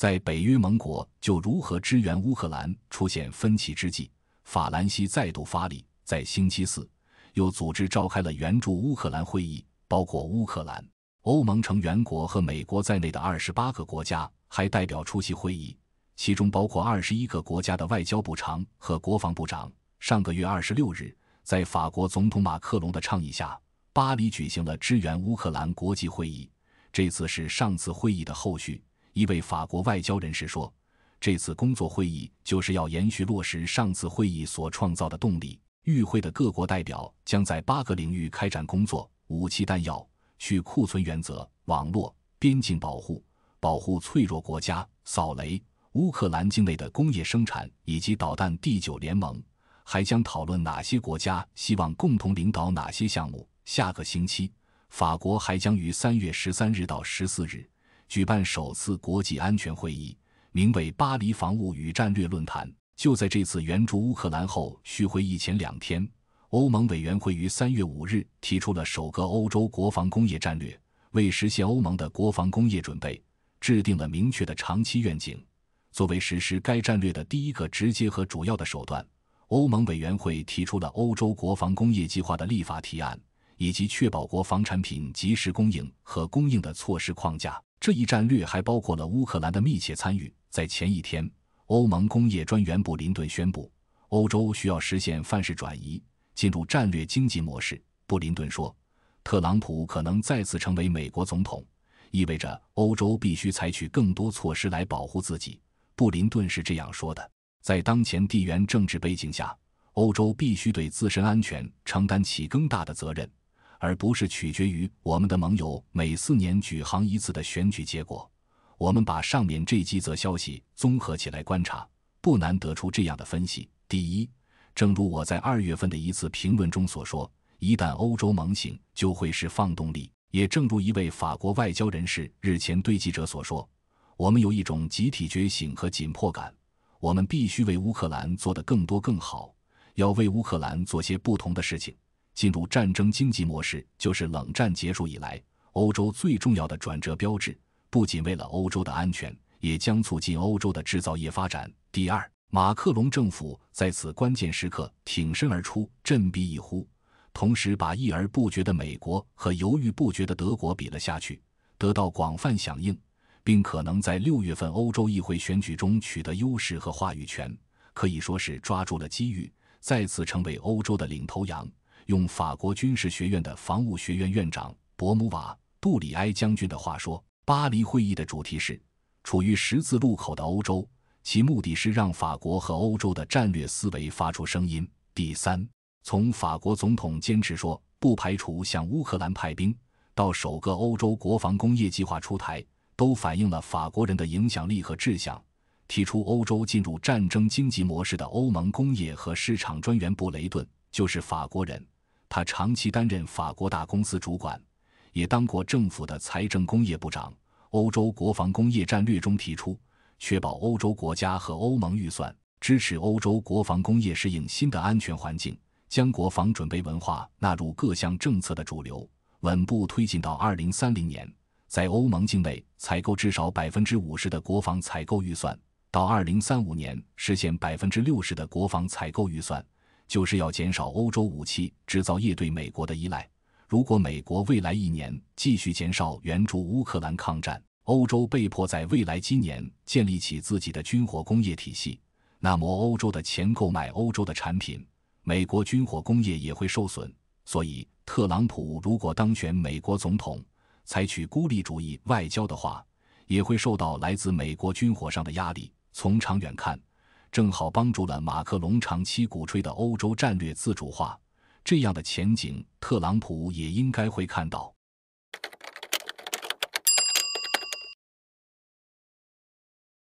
在北约盟国就如何支援乌克兰出现分歧之际，法兰西再度发力，在星期四又组织召开了援助乌克兰会议，包括乌克兰、欧盟成员国和美国在内的二十八个国家还代表出席会议，其中包括二十一个国家的外交部长和国防部长。上个月二十六日，在法国总统马克龙的倡议下，巴黎举行了支援乌克兰国际会议，这次是上次会议的后续。一位法国外交人士说：“这次工作会议就是要延续落实上次会议所创造的动力。与会的各国代表将在八个领域开展工作：武器弹药去库存原则、网络、边境保护、保护脆弱国家、扫雷、乌克兰境内的工业生产以及导弹。第九联盟还将讨论哪些国家希望共同领导哪些项目。下个星期，法国还将于三月十三日到十四日。”举办首次国际安全会议，名为“巴黎防务与战略论坛”。就在这次援助乌克兰后续会议前两天，欧盟委员会于三月五日提出了首个欧洲国防工业战略，为实现欧盟的国防工业准备制定了明确的长期愿景。作为实施该战略的第一个直接和主要的手段，欧盟委员会提出了欧洲国防工业计划的立法提案，以及确保国防产品及时供应和供应的措施框架。这一战略还包括了乌克兰的密切参与。在前一天，欧盟工业专员布林顿宣布，欧洲需要实现范式转移，进入战略经济模式。布林顿说：“特朗普可能再次成为美国总统，意味着欧洲必须采取更多措施来保护自己。”布林顿是这样说的。在当前地缘政治背景下，欧洲必须对自身安全承担起更大的责任。而不是取决于我们的盟友每四年举行一次的选举结果。我们把上面这几则消息综合起来观察，不难得出这样的分析：第一，正如我在二月份的一次评论中所说，一旦欧洲猛醒，就会是放动力。也正如一位法国外交人士日前对记者所说：“我们有一种集体觉醒和紧迫感，我们必须为乌克兰做得更多更好，要为乌克兰做些不同的事情。”进入战争经济模式就是冷战结束以来欧洲最重要的转折标志，不仅为了欧洲的安全，也将促进欧洲的制造业发展。第二，马克龙政府在此关键时刻挺身而出，振臂一呼，同时把一而不决的美国和犹豫不决的德国比了下去，得到广泛响应，并可能在六月份欧洲议会选举中取得优势和话语权，可以说是抓住了机遇，再次成为欧洲的领头羊。用法国军事学院的防务学院院长伯姆瓦杜里埃将军的话说：“巴黎会议的主题是处于十字路口的欧洲，其目的是让法国和欧洲的战略思维发出声音。”第三，从法国总统坚持说不排除向乌克兰派兵，到首个欧洲国防工业计划出台，都反映了法国人的影响力和志向。提出欧洲进入战争经济模式的欧盟工业和市场专员布雷顿就是法国人。他长期担任法国大公司主管，也当过政府的财政工业部长。欧洲国防工业战略中提出，确保欧洲国家和欧盟预算支持欧洲国防工业适应新的安全环境，将国防准备文化纳入各项政策的主流，稳步推进到二零三零年，在欧盟境内采购至少百分之五十的国防采购预算，到二零三五年实现百分之六十的国防采购预算。就是要减少欧洲武器制造业对美国的依赖。如果美国未来一年继续减少援助乌克兰抗战，欧洲被迫在未来今年建立起自己的军火工业体系，那么欧洲的钱购买欧洲的产品，美国军火工业也会受损。所以，特朗普如果当选美国总统，采取孤立主义外交的话，也会受到来自美国军火商的压力。从长远看。正好帮助了马克龙长期鼓吹的欧洲战略自主化，这样的前景，特朗普也应该会看到。